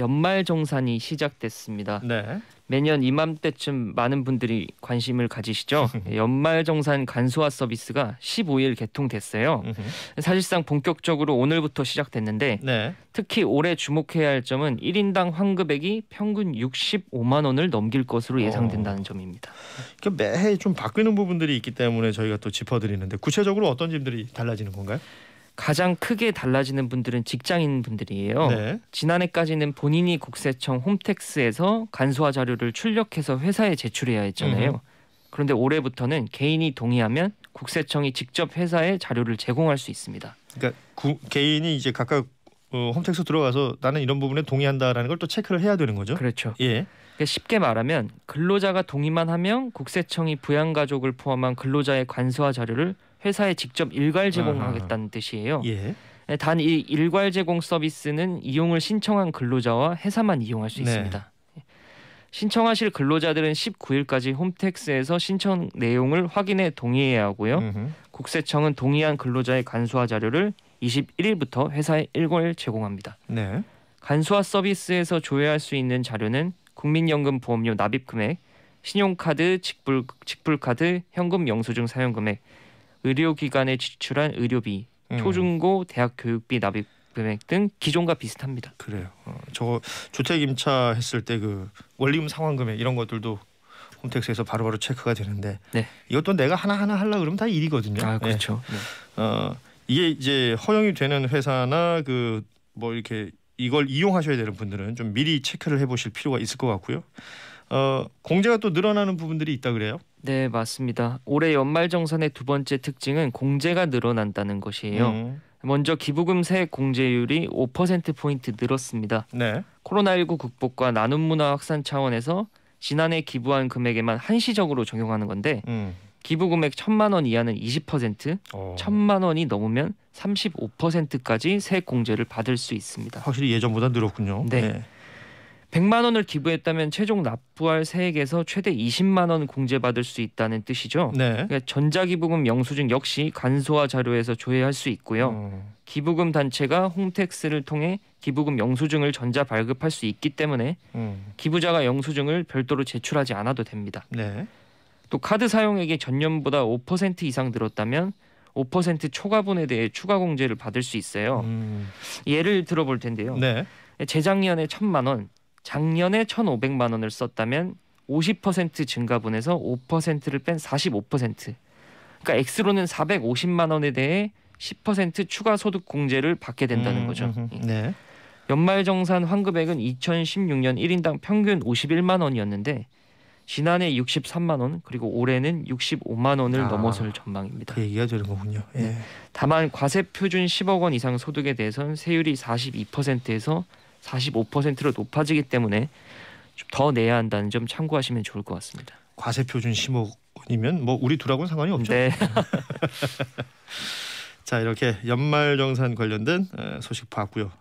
연말 정산이 시작됐습니다. 네. 매년 이맘때쯤 많은 분들이 관심을 가지시죠. 연말 정산 간소화 서비스가 15일 개통됐어요. 사실상 본격적으로 오늘부터 시작됐는데 네. 특히 올해 주목해야 할 점은 1인당 환급액이 평균 65만 원을 넘길 것으로 어. 예상된다는 어. 점입니다. 그 매해 좀 바뀌는 부분들이 있기 때문에 저희가 또 짚어드리는데 구체적으로 어떤 점들이 달라지는 건가요? 가장 크게 달라지는 분들은 직장인 분들이에요. 네. 지난해까지는 본인이 국세청 홈택스에서 간소화 자료를 출력해서 회사에 제출해야 했잖아요. 음. 그런데 올해부터는 개인이 동의하면 국세청이 직접 회사에 자료를 제공할 수 있습니다. 그러니까 구, 개인이 이제 각각 어, 홈택스 들어가서 나는 이런 부분에 동의한다라는 걸 또 체크를 해야 되는 거죠. 그렇죠. 예. 그러니까 쉽게 말하면 근로자가 동의만 하면 국세청이 부양가족을 포함한 근로자의 간소화 자료를 회사에 직접 일괄 제공하겠다는 아하. 뜻이에요. 예. 네, 단이 일괄 제공 서비스는 이용을 신청한 근로자와 회사만 이용할 수 네. 있습니다. 신청하실 근로자들은 19일까지 홈택스에서 신청 내용을 확인해 동의해야 하고요. 음흠. 국세청은 동의한 근로자의 간소화 자료를 21일부터 회사에 일괄 제공합니다. 네. 간소화 서비스에서 조회할 수 있는 자료는 국민연금 보험료 납입 금액, 신용카드, 직불, 직불카드, 현금 영수증 사용 금액, 의료기관에 지출한 의료비, 음. 초중고 대학 교육비 납입 금액 등 기존과 비슷합니다. 그래요. 어, 저거 주택 임차 했을 때그 원리금 상환 금액 이런 것들도 홈택스에서 바로바로 체크가 되는데 네. 이것도 내가 하나하나 하려 그러면 다 일이거든요. 아, 네. 그렇죠. 네. 네. 어, 이게 이제 허용이 되는 회사나 그 뭐 이렇게 이걸 이용하셔야 되는 분들은 좀 미리 체크를 해 보실 필요가 있을 것 같고요. 어, 공제가 또 늘어나는 부분들이 있다 그래요? 네 맞습니다. 올해 연말정산의 두 번째 특징은 공제가 늘어난다는 것이에요. 음. 먼저 기부금세 공제율이 5%포인트 늘었습니다. 네. 코로나19 극복과 나눔 문화 확산 차원에서 지난해 기부한 금액에만 한시적으로 적용하는 건데 음. 기부 금액 천만 원 이하는 20%, 어. 천만 원이 넘으면 35%까지 세액 공제를 받을 수 있습니다. 확실히 예전보다 늘었군요. 네. 네. 100만 원을 기부했다면 최종 납부할 세액에서 최대 20만 원 공제받을 수 있다는 뜻이죠. 네. 그러니까 전자기부금 영수증 역시 간소화 자료에서 조회할 수 있고요. 음. 기부금 단체가 홈택스를 통해 기부금 영수증을 전자 발급할 수 있기 때문에 음. 기부자가 영수증을 별도로 제출하지 않아도 됩니다. 네. 또 카드 사용액이 전년보다 5% 이상 늘었다면 5% 초과분에 대해 추가 공제를 받을 수 있어요. 음. 예를 들어볼 텐데요. 네. 재작년에 천만 원, 작년에 1,500만 원을 썼다면 50% 증가분에서 5%를 뺀 45%. 그러니까 엑스로는 450만 원에 대해 10% 추가 소득 공제를 받게 된다는 음, 거죠. 음, 음. 예. 네. 연말 정산 환급액은 2016년 1인당 평균 51만 원이었는데 지난해 63만 원 그리고 올해는 65만 원을 아, 넘어설 전망입니다. 그 얘기가 되는 거군요. 예. 네. 다만 과세 표준 10억 원 이상 소득에 대해선 세율이 42%에서 45%로 높아지기 때문에 좀 더 내야 한다는 점 참고하시면 좋을 것 같습니다. 과세 표준 1 0이면뭐 우리 둘하고는 상관이 없죠. 네. 자 이렇게 연말 정산 관련된 소식 봤고요.